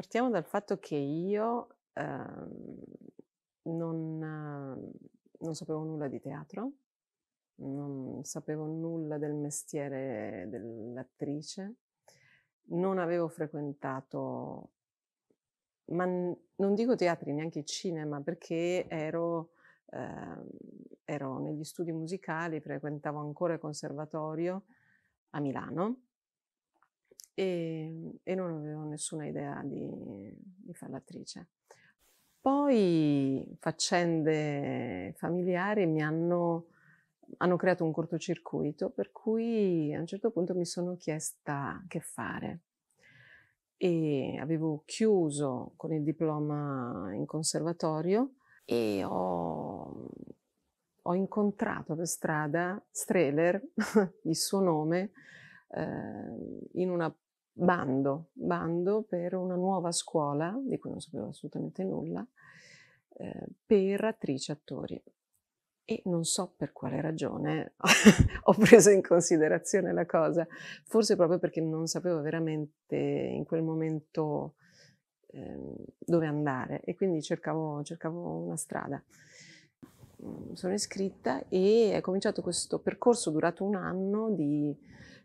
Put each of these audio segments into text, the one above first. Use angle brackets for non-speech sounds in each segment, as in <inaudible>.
Partiamo dal fatto che io ehm, non, non sapevo nulla di teatro, non sapevo nulla del mestiere dell'attrice, non avevo frequentato, ma non dico teatri, neanche cinema, perché ero, eh, ero negli studi musicali, frequentavo ancora il conservatorio a Milano e, ehm, e non avevo nessuna idea di, di fare l'attrice. Poi faccende familiari mi hanno, hanno creato un cortocircuito per cui a un certo punto mi sono chiesta che fare e avevo chiuso con il diploma in conservatorio e ho, ho incontrato per strada Streller, <laughs> il suo nome, eh, in una bando, bando per una nuova scuola, di cui non sapevo assolutamente nulla, eh, per attrici e attori. E non so per quale ragione <laughs> ho preso in considerazione la cosa, forse proprio perché non sapevo veramente in quel momento ehm, dove andare e quindi cercavo, cercavo una strada mm, sono iscritta e è cominciato questo percorso durato un anno di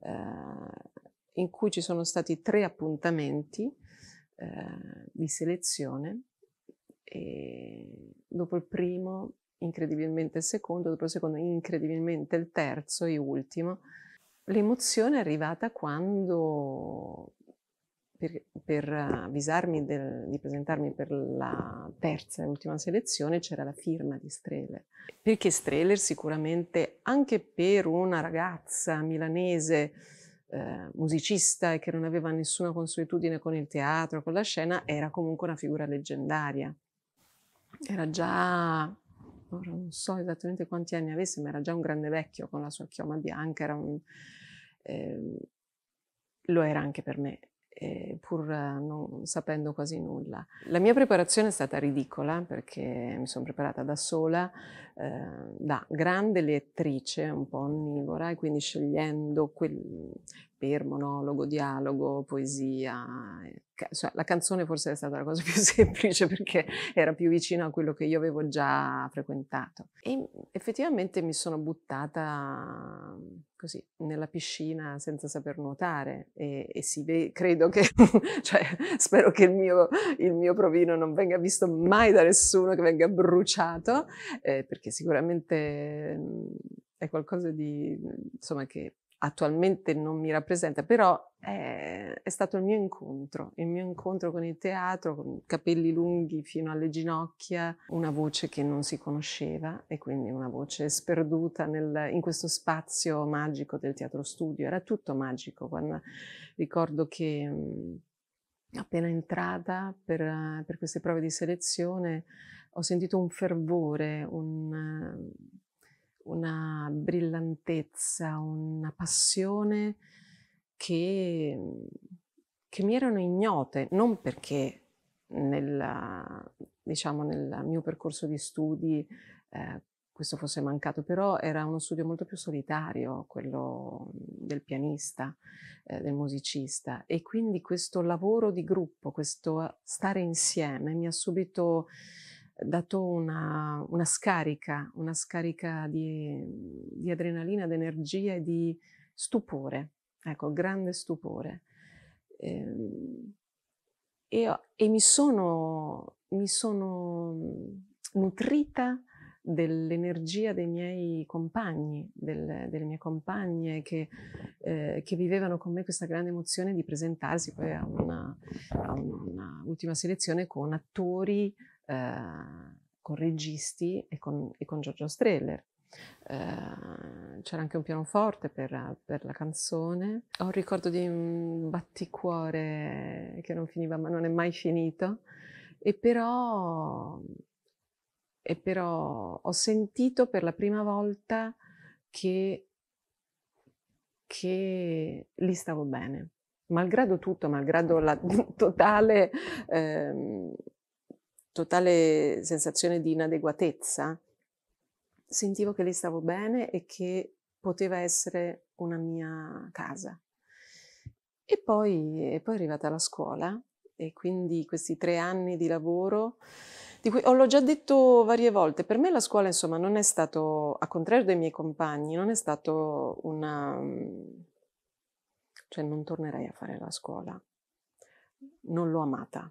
eh, in cui ci sono stati tre appuntamenti eh, di selezione e dopo il primo incredibilmente il secondo, dopo il secondo incredibilmente il terzo e ultimo. L'emozione è arrivata quando, per, per avvisarmi del, di presentarmi per la terza e ultima selezione, c'era la firma di Streller. Perché Streller sicuramente, anche per una ragazza milanese eh, musicista e che non aveva nessuna consuetudine con il teatro, con la scena, era comunque una figura leggendaria. Era già ora non so esattamente quanti anni avesse, ma era già un grande vecchio con la sua chioma bianca, era un, eh, lo era anche per me eh, pur non sapendo quasi nulla. La mia preparazione è stata ridicola perché mi sono preparata da sola, eh, da grande lettrice, un po' onnivora, e quindi scegliendo quel, per monologo, dialogo, poesia. Eh, cioè, la canzone forse è stata la cosa <laughs> più semplice perché era più vicina a quello che io avevo già frequentato. E effettivamente mi sono buttata così nella piscina senza saper nuotare e, e si ve- credo che, <laughs> cioè, spero che il mio, il mio, provino non venga visto mai da nessuno, che venga bruciato, eh, perché sicuramente mm, è qualcosa di, insomma, che attualmente non mi rappresenta, però è, eh, è, stato il mio incontro, il mio incontro con il teatro, con capelli lunghi fino alle ginocchia, una voce che non si conosceva e quindi una voce sperduta nel, in questo spazio magico del teatro studio. Era tutto magico. Quando, ricordo che mh, mm, appena entrata per, per, queste prove di selezione ho sentito un fervore, un... Uh, una brillantezza, una passione che, che mi erano ignote, non perché nella, diciamo, nel mio percorso di studi eh, questo fosse mancato, però era uno studio molto più solitario, quello del pianista, eh, del musicista e quindi questo lavoro di gruppo, questo stare insieme mi ha subito dato una, una scarica, una scarica di, di adrenalina, di energia e di stupore, ecco, grande stupore. Ehm, e, e, mi, sono, mi sono nutrita dell'energia dei miei compagni, del, delle mie compagne che, eh, che, vivevano con me questa grande emozione di presentarsi poi a una, a una ultima selezione con attori Ehm, con registi e con, e con Giorgio Streller. Eh, c'era anche un pianoforte per, per, la canzone. Ho un ricordo di un batticuore che non finiva, ma non è mai finito. E però, e però ho sentito per la prima volta che, che lì stavo bene, malgrado tutto, malgrado la <laughs> totale. Ehm, totale sensazione di inadeguatezza, sentivo che lì stavo bene e che poteva essere una mia casa. E poi, e poi è arrivata la scuola e quindi questi tre anni di lavoro, di cui ho l'ho già detto varie volte, per me la scuola insomma non è stato, a contrario dei miei compagni, non è stato una... cioè non tornerei a fare la scuola, non l'ho amata,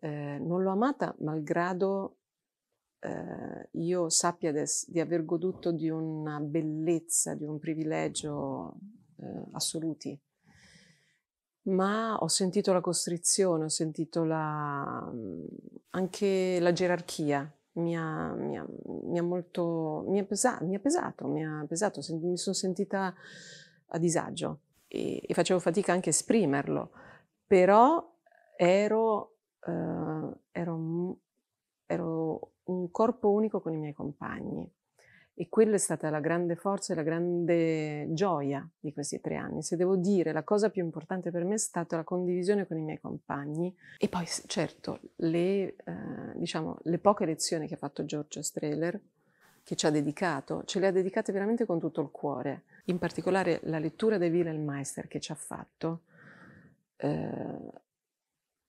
eh, non l'ho amata malgrado eh, io sappia des, di aver goduto di una bellezza, di un privilegio eh, assoluti. Ma ho sentito la costrizione, ho sentito la, mm, anche la gerarchia, mi ha, mi ha, mi ha molto, mi ha, pesa, mi ha pesato, mi ha pesato, mi sono sentita a disagio e, e facevo fatica anche a esprimerlo, però ero eh, ero, ero un corpo unico con i miei compagni. E quella è stata la grande forza e la grande gioia di questi tre anni. Se devo dire, la cosa più importante per me è stata la condivisione con i miei compagni e poi, certo, le, eh, diciamo, le poche lezioni che ha fatto Giorgio Strehler, che ci ha dedicato, ce le ha dedicate veramente con tutto il cuore. In particolare la lettura dei Wilhelm Meister che ci ha fatto eh,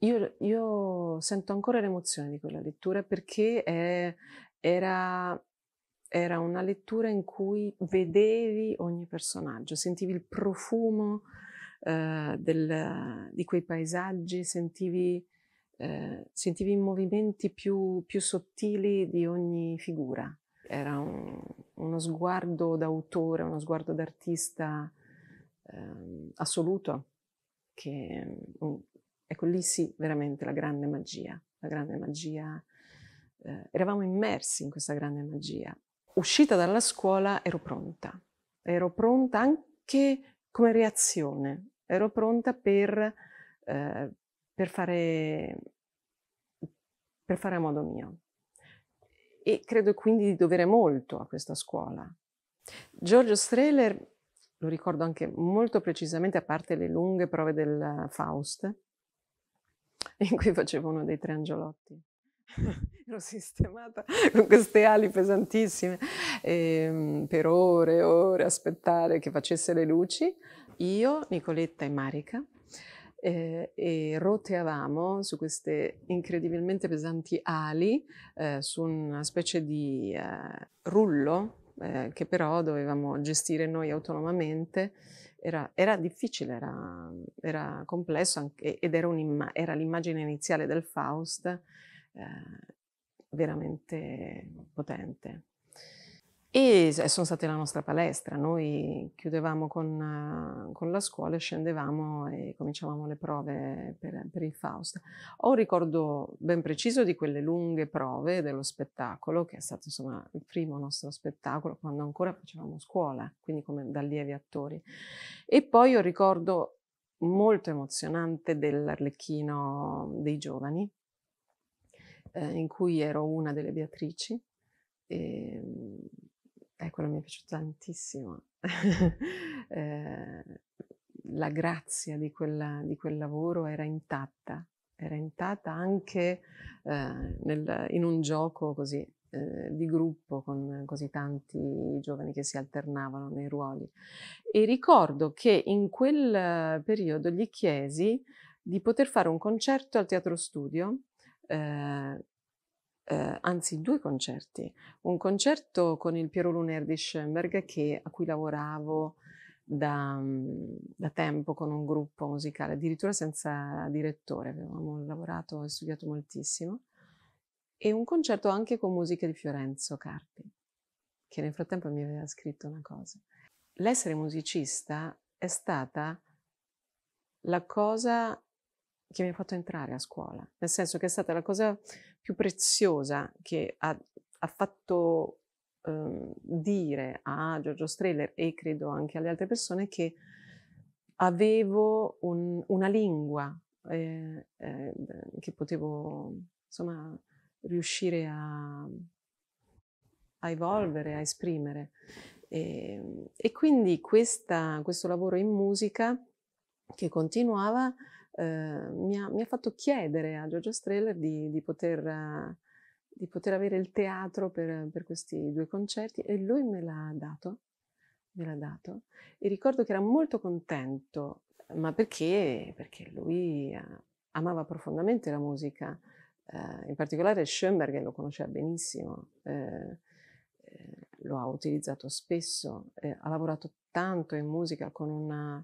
io, io sento ancora l'emozione di quella lettura perché è, era, era una lettura in cui vedevi ogni personaggio, sentivi il profumo eh, del, di quei paesaggi, sentivi, eh, sentivi i movimenti più, più, sottili di ogni figura. Era un, uno sguardo d'autore, uno sguardo d'artista eh, assoluto che mm, Ecco lì sì, veramente la grande magia, la grande magia. Eh, eravamo immersi in questa grande magia. Uscita dalla scuola ero pronta, ero pronta anche come reazione, ero pronta per, eh, per, fare, per fare a modo mio. E credo quindi di dovere molto a questa scuola. Giorgio Strehler, lo ricordo anche molto precisamente, a parte le lunghe prove del Faust, <laughs> in cui facevo uno dei tre angiolotti. <laughs> Ero sistemata <laughs> con queste ali pesantissime e, ehm, per ore e ore aspettare che facesse le luci. Io, Nicoletta e Marica eh, e roteavamo su queste incredibilmente pesanti ali eh, su una specie di eh, rullo eh, che però dovevamo gestire noi autonomamente. Era, era difficile, era, era complesso anche, ed era, l'immagine iniziale del Faust eh, veramente potente. E sono state la nostra palestra, noi chiudevamo con, con la scuola, scendevamo e cominciavamo le prove per, per, il Faust. Ho un ricordo ben preciso di quelle lunghe prove dello spettacolo, che è stato insomma il primo nostro spettacolo quando ancora facevamo scuola, quindi come da lievi attori. E poi ho ricordo molto emozionante dell'Arlecchino dei giovani, eh, in cui ero una delle Beatrici. E, ehm, eh, quello mi è piaciuto tantissimo. <laughs> eh, la grazia di, quella, di, quel lavoro era intatta, era intatta anche eh, nel, in un gioco così eh, di gruppo con così tanti giovani che si alternavano nei ruoli. E ricordo che in quel periodo gli chiesi di poter fare un concerto al teatro studio eh, eh, anzi due concerti. Un concerto con il Piero Luner di Schoenberg che, a cui lavoravo da, mm, da, tempo con un gruppo musicale, addirittura senza direttore, avevamo lavorato e studiato moltissimo, e un concerto anche con musica di Fiorenzo Carpi, che nel frattempo mi aveva scritto una cosa. L'essere musicista è stata la cosa che mi ha fatto entrare a scuola, nel senso che è stata la cosa più preziosa che ha, ha fatto eh, dire a Giorgio Streller e credo anche alle altre persone che avevo un, una lingua eh, eh, che potevo insomma riuscire a, a evolvere, a esprimere. E, ehm, e quindi questa, questo lavoro in musica che continuava Ehm, mi ha, mi, ha, fatto chiedere a Giorgio Streller di, di, poter, di poter, avere il teatro per, per questi due concerti e lui me l'ha dato me l'ha dato e ricordo che era molto contento, ma perché? Perché lui ah, amava profondamente la musica, eh, in particolare Schoenberg lo conosceva benissimo, eh, eh, lo ha utilizzato spesso, eh, ha lavorato tanto in musica con una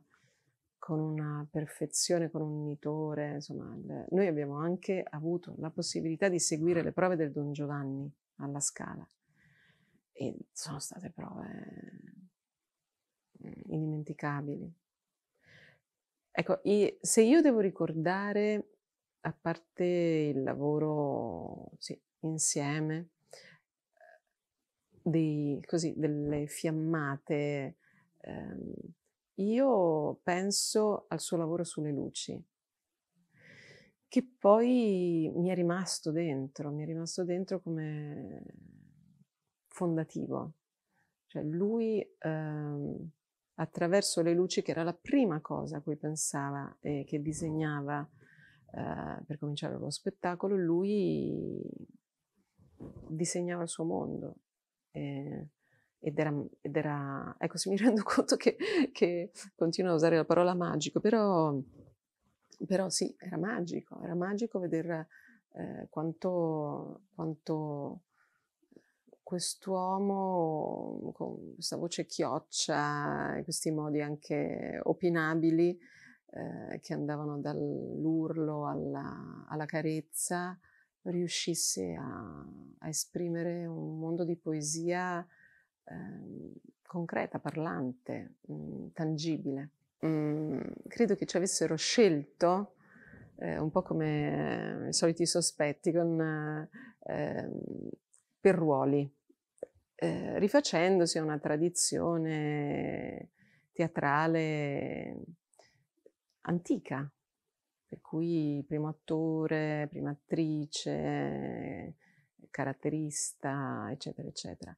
con una perfezione, con un nitore. Insomma, il, noi abbiamo anche avuto la possibilità di seguire le prove del Don Giovanni alla Scala e sono state prove eh, indimenticabili. Ecco, se io devo ricordare, a parte il lavoro sì, insieme, eh, dei, così, delle fiammate, ehm, io penso al suo lavoro sulle luci, che poi mi è rimasto dentro, mi è rimasto dentro come fondativo. Cioè lui ehm, attraverso le luci, che era la prima cosa a cui pensava e che disegnava eh, per cominciare lo spettacolo, lui disegnava il suo mondo. E eh, ed era, ed era, ecco, se mi <laughs> rendo conto che, che, continuo a usare la parola magico, però, però sì, era magico, era magico vedere eh, quanto, quanto quest'uomo con questa voce chioccia e questi modi anche opinabili eh, che andavano dall'urlo alla, alla carezza riuscisse a, a, esprimere un mondo di poesia Ehm, concreta, parlante, mh, mm, tangibile. Mm, credo che ci avessero scelto eh, un po' come eh, i soliti sospetti con, eh, per ruoli, eh, rifacendosi a una tradizione teatrale antica, per cui primo attore, prima attrice, caratterista, eccetera, eccetera.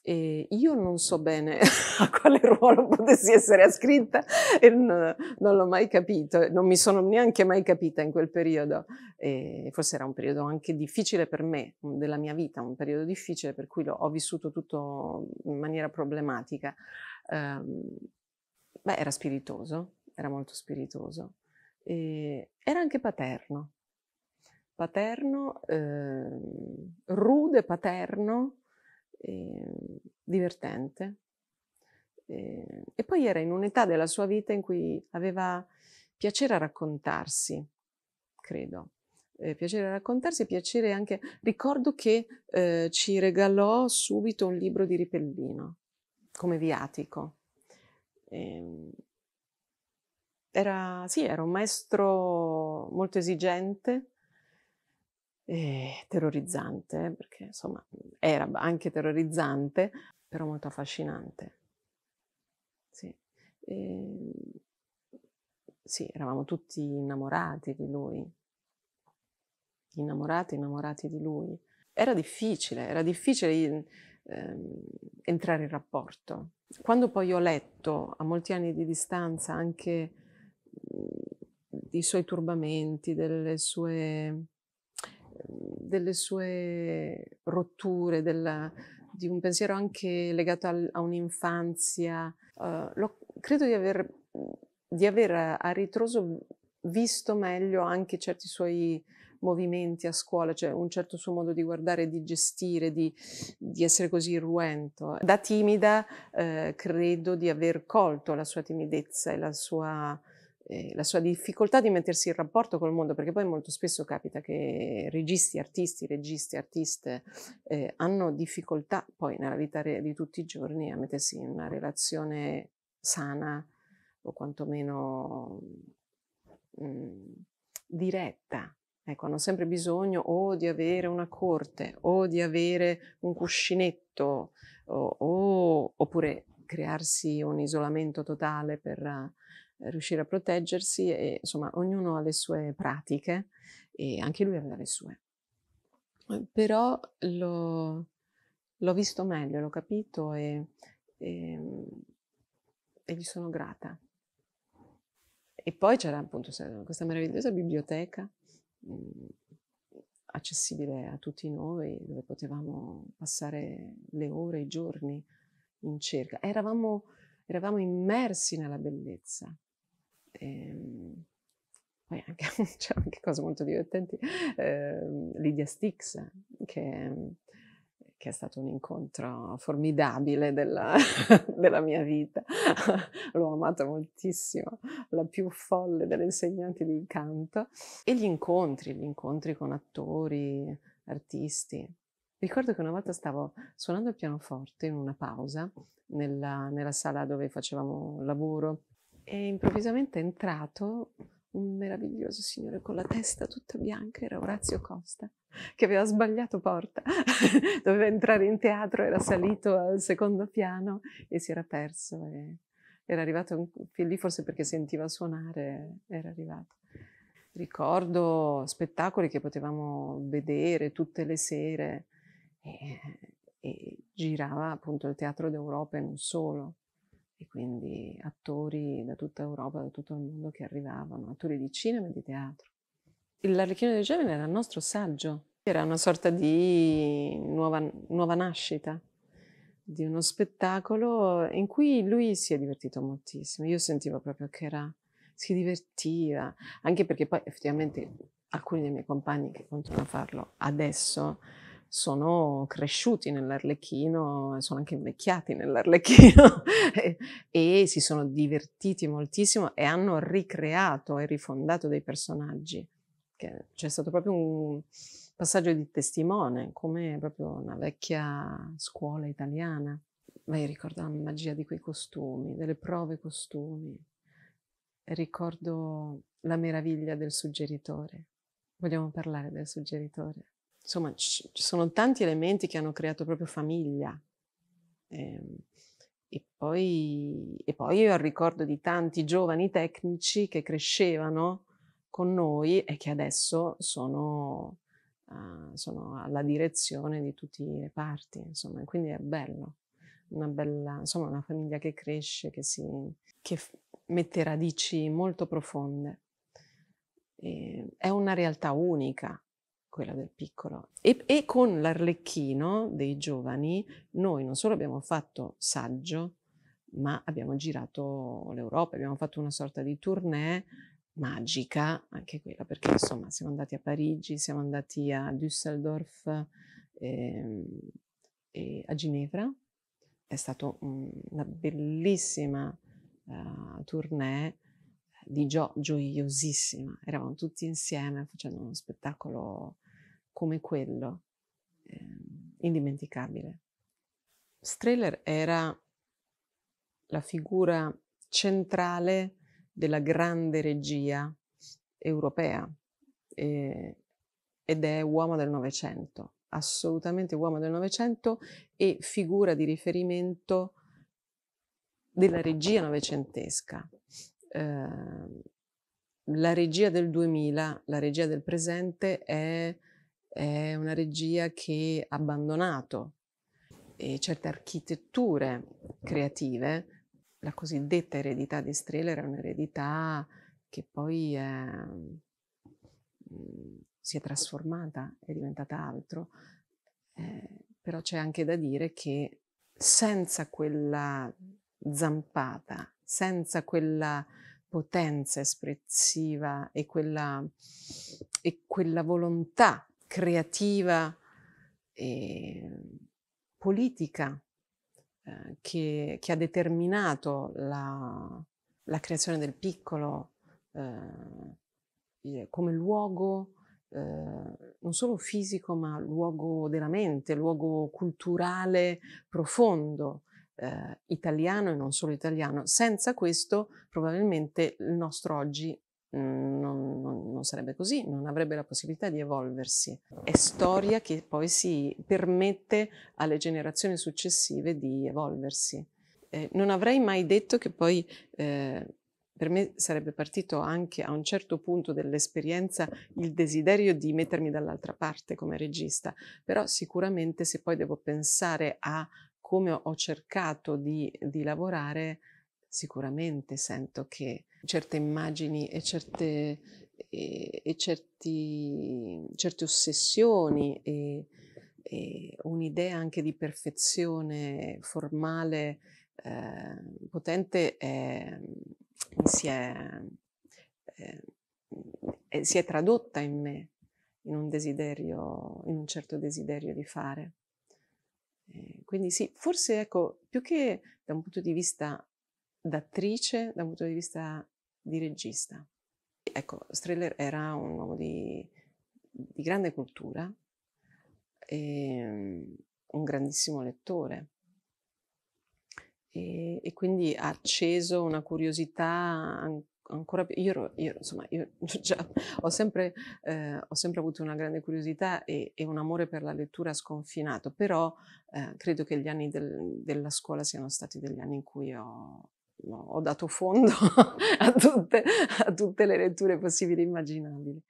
E io non so bene <laughs> a quale ruolo potessi essere ascritta e non, non l'ho mai capito, non mi sono neanche mai capita in quel periodo. E forse era un periodo anche difficile per me, della mia vita, un periodo difficile per cui ho vissuto tutto in maniera problematica. Um, beh, era spiritoso, era molto spiritoso. E era anche paterno, paterno, eh, rude paterno, eh, divertente. Eh, e poi era in un'età della sua vita in cui aveva piacere a raccontarsi, credo. Eh, piacere a raccontarsi, e piacere anche... Ricordo che eh, ci regalò subito un libro di Ripellino come viatico. Ehm, era, sì, era un maestro molto esigente, eh, terrorizzante, perché insomma era anche terrorizzante, però molto affascinante. Sì. E, ehm, sì, eravamo tutti innamorati di lui, innamorati, innamorati di lui. Era difficile, era difficile ehm, entrare in rapporto. Quando poi ho letto, a molti anni di distanza, anche mm, i suoi turbamenti, delle sue delle sue rotture, della, di un pensiero anche legato al, a un'infanzia. Uh, lo, credo di aver, di aver, eh, a ritroso visto meglio anche certi suoi movimenti a scuola, cioè un certo suo modo di guardare, di gestire, di, di essere così irruento. Da timida eh, credo di aver colto la sua timidezza e la sua eh, la sua difficoltà di mettersi in rapporto col mondo, perché poi molto spesso capita che registi, artisti, registi, artiste eh, hanno difficoltà poi nella vita di tutti i giorni a mettersi in una relazione sana o quantomeno mh, mm, diretta. Ecco, hanno sempre bisogno o di avere una corte o di avere un cuscinetto o, o, oppure crearsi un isolamento totale per riuscire a proteggersi e insomma ognuno ha le sue pratiche e anche lui aveva le sue. Eh, però l'ho, l'ho visto meglio, l'ho capito e, e, ehm, e gli sono grata. E poi c'era appunto questa meravigliosa biblioteca mm, accessibile a tutti noi, dove potevamo passare le ore, i giorni in cerca. Eravamo, eravamo immersi nella bellezza Ehm, poi anche, <laughs> c'è anche cose molto divertenti, eh, Lydia Stix, che, che, è stato un incontro formidabile della, <laughs> della mia vita, <laughs> l'ho amata moltissimo, la più folle delle insegnanti di canto, e gli incontri, gli incontri con attori, artisti. Ricordo che una volta stavo suonando il pianoforte in una pausa nella, nella sala dove facevamo lavoro e improvvisamente è entrato un meraviglioso signore con la testa tutta bianca, era Orazio Costa, che aveva sbagliato porta, <laughs> doveva entrare in teatro, era salito al secondo piano e si era perso. E era arrivato fin lì forse perché sentiva suonare, era arrivato. Ricordo spettacoli che potevamo vedere tutte le sere e, e girava appunto il Teatro d'Europa e non solo e quindi attori da tutta Europa, da tutto il mondo che arrivavano, attori di cinema e di teatro. L'Arlecchino dei Giovani era il nostro saggio, era una sorta di nuova, nuova nascita di uno spettacolo in cui lui si è divertito moltissimo. Io sentivo proprio che era, si divertiva, anche perché poi effettivamente alcuni dei miei compagni che continuano a farlo adesso sono cresciuti nell'Arlecchino, sono anche invecchiati nell'Arlecchino <laughs> e, e si sono divertiti moltissimo e hanno ricreato e rifondato dei personaggi. C'è stato proprio un passaggio di testimone, come proprio una vecchia scuola italiana. Ma io ricordo la magia di quei costumi, delle prove costumi. Ricordo la meraviglia del suggeritore. Vogliamo parlare del suggeritore? Insomma, ci sono tanti elementi che hanno creato proprio famiglia. E, ehm, e, poi, e poi io ho il ricordo di tanti giovani tecnici che crescevano con noi e che adesso sono, uh, sono alla direzione di tutti i reparti. Insomma, quindi è bello. Una bella, insomma, una famiglia che cresce, che, si, che f- mette radici molto profonde. E ehm, è una realtà unica, quella del piccolo. E, e con l'Arlecchino dei giovani noi non solo abbiamo fatto saggio, ma abbiamo girato l'Europa, abbiamo fatto una sorta di tournée magica, anche quella, perché insomma siamo andati a Parigi, siamo andati a Düsseldorf, eh, eh, a Ginevra. È stata un, una bellissima uh, tournée di Gio gioiosissima, eravamo tutti insieme facendo uno spettacolo come quello, eh, indimenticabile. Streller era la figura centrale della grande regia europea eh, ed è uomo del Novecento, assolutamente uomo del Novecento e figura di riferimento della regia novecentesca. Ehm, la regia del 2000, la regia del presente, è, è una regia che ha abbandonato e eh, certe architetture creative, la cosiddetta eredità di Strehler è un'eredità che poi è, mm, si è trasformata, è diventata altro, eh, però c'è anche da dire che senza quella zampata senza quella potenza espressiva e quella, e quella volontà creativa e politica eh, che, che, ha determinato la, la creazione del piccolo eh, eh come luogo eh, non solo fisico ma luogo della mente, luogo culturale profondo eh, italiano e non solo italiano. Senza questo probabilmente il nostro oggi mm, non, non, non, sarebbe così, non avrebbe la possibilità di evolversi. È storia che poi si permette alle generazioni successive di evolversi. Eh, non avrei mai detto che poi eh, per me sarebbe partito anche a un certo punto dell'esperienza il desiderio di mettermi dall'altra parte come regista, però sicuramente se poi devo pensare a come ho cercato di, di lavorare, sicuramente sento che certe immagini e certe, e, e certi, certe ossessioni e, e un'idea anche di perfezione formale ehm, eh, potente è, si, è, è, eh, si, è, tradotta in me, in un desiderio, in un certo desiderio di fare. Eh, quindi sì, forse ecco, più che da un punto di vista d'attrice, da un punto di vista di regista. Ecco, Streller era un uomo di, di grande cultura, e, ehm, un grandissimo lettore e, e, quindi ha acceso una curiosità ancora più, io, io insomma, io <laughs> già, ho, sempre, eh, ho, sempre, avuto una grande curiosità e, e, un amore per la lettura sconfinato, però eh, credo che gli anni del, della scuola siano stati degli anni in cui ho, ho dato fondo <laughs> a, tutte, a tutte le letture possibili e immaginabili.